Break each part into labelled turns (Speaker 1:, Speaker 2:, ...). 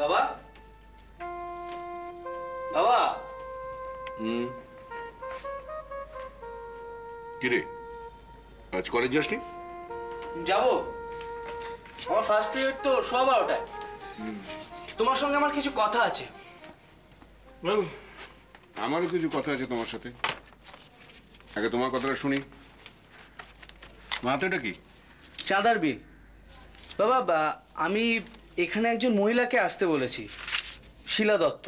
Speaker 1: বাবা বাবা হুম কিরে আজ কলেজ যাসনি যাব আমার ফার্স্ট পিরিয়ড তো সোয়া বারোটায় তোমার সঙ্গে আমার কিছু কথা আছে আমারও কিছু কথা আছে তোমার সাথে আগে তোমার কথাটা শুনি মাহাতোটা কি চাঁদার বিল বাবা আমি এখানে একজন মহিলাকে আসতে বলেছি শিলা দত্ত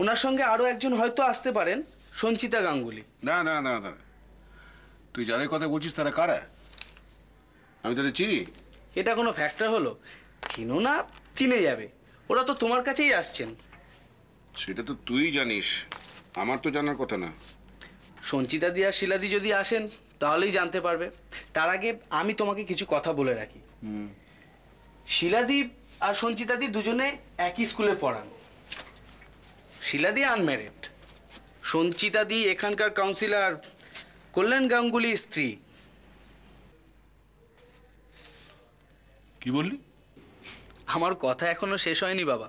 Speaker 1: ওনার সঙ্গে আরও একজন হয়তো আসতে পারেন সঞ্চিতা গাঙ্গুলি না না না না তুই যাদের কথা বলছিস তারা কারা আমি তাদের চিনি এটা কোনো ফ্যাক্টর হলো চিনো না চিনে যাবে ওরা তো তোমার কাছেই আসছেন সেটা তো তুই জানিস আমার তো জানার কথা না সঞ্চিতা দিয়া শিলাদি যদি আসেন তাহলেই জানতে পারবে তার আগে আমি তোমাকে কিছু কথা বলে রাখি শিলাদীপ আর সঞ্চিতাদি দুজনে একই স্কুলে পড়ান শিলাদি আনম্যারিড সঞ্চিতাদি এখানকার কাউন্সিলর কল্যাণ গাঙ্গুলির স্ত্রী কি বললি আমার কথা এখনো শেষ হয়নি বাবা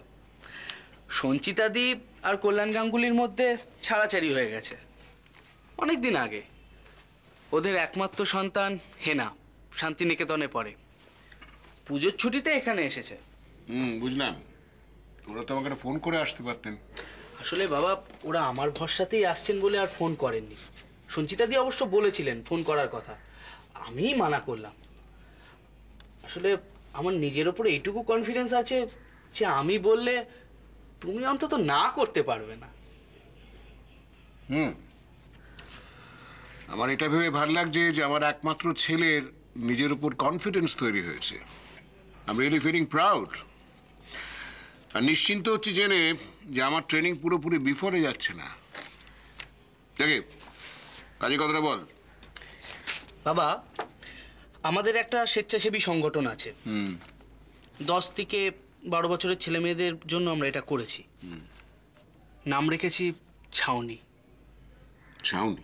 Speaker 1: দি আর কল্যাণ গাঙ্গুলির মধ্যে ছাড়াছাড়ি হয়ে গেছে অনেক দিন আগে ওদের একমাত্র সন্তান হেনা শান্তিনিকেতনে পড়ে পুজোর ছুটিতে এখানে এসেছে হুম বুঝলাম ওরা তো আমাকে ফোন করে আসতে পারতেন আসলে বাবা ওরা আমার ভরসাতেই আসছেন বলে আর ফোন করেননি সঞ্চিতা দি অবশ্য বলেছিলেন ফোন করার কথা আমি মানা করলাম আসলে আমার নিজের ওপর এইটুকু কনফিডেন্স আছে যে আমি বললে তুমি অন্তত না করতে পারবে না হুম আমার এটা ভেবে ভাল লাগছে যে আমার একমাত্র ছেলের নিজের উপর কনফিডেন্স তৈরি হয়েছে I am really feeling proud আর নিশ্চিন্ত হচ্ছে জেনে যে আমার ট্রেনিং পুরোপুরি বিফোরে যাচ্ছে না দেখি কাজে কথাটা বল বাবা আমাদের একটা স্বেচ্ছাসেবী সংগঠন আছে দশ থেকে বারো বছরের ছেলে মেয়েদের জন্য আমরা এটা করেছি নাম রেখেছি ছাউনি ছাউনি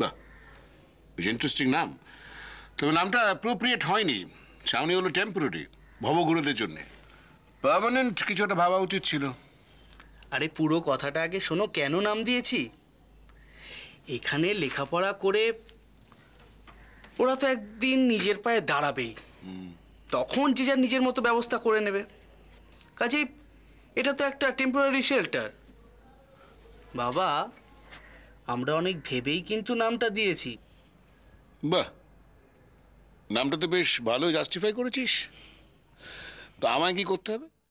Speaker 1: বাহ ইন্টারেস্টিং নাম তবে নামটা অ্যাপ্রোপ্রিয়েট হয়নি ছাউনি হলো টেম্পোরারি ভবগুরুদের জন্যে পার্মানেন্ট কিছু একটা ভাবা উচিত ছিল আরে পুরো কথাটা আগে শোনো কেন নাম দিয়েছি এখানে লেখাপড়া করে ওরা তো একদিন নিজের পায়ে দাঁড়াবেই তখন যে যার নিজের মতো ব্যবস্থা করে নেবে কাজেই এটা তো একটা টেম্পোরারি শেল্টার বাবা আমরা অনেক ভেবেই কিন্তু নামটা দিয়েছি বাহ নামটা তো বেশ ভালো জাস্টিফাই করেছিস তো আমায় কি করতে হবে